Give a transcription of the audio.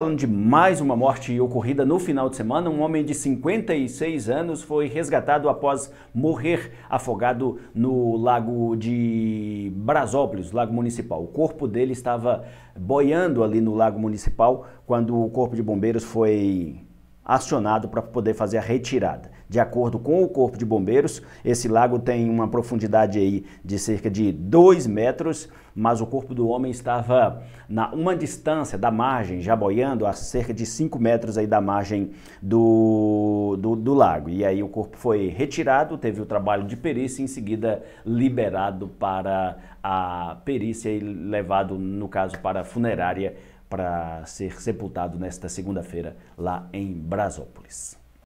Falando de mais uma morte ocorrida no final de semana, um homem de 56 anos foi resgatado após morrer afogado no lago de Brasópolis, lago municipal. O corpo dele estava boiando ali no lago municipal quando o corpo de bombeiros foi acionado para poder fazer a retirada. De acordo com o Corpo de Bombeiros, esse lago tem uma profundidade aí de cerca de 2 metros, mas o corpo do homem estava na uma distância da margem, já boiando a cerca de 5 metros aí da margem do, do, do lago. E aí o corpo foi retirado, teve o trabalho de perícia e em seguida liberado para a perícia e levado, no caso, para a funerária para ser sepultado nesta segunda-feira lá em Brasópolis.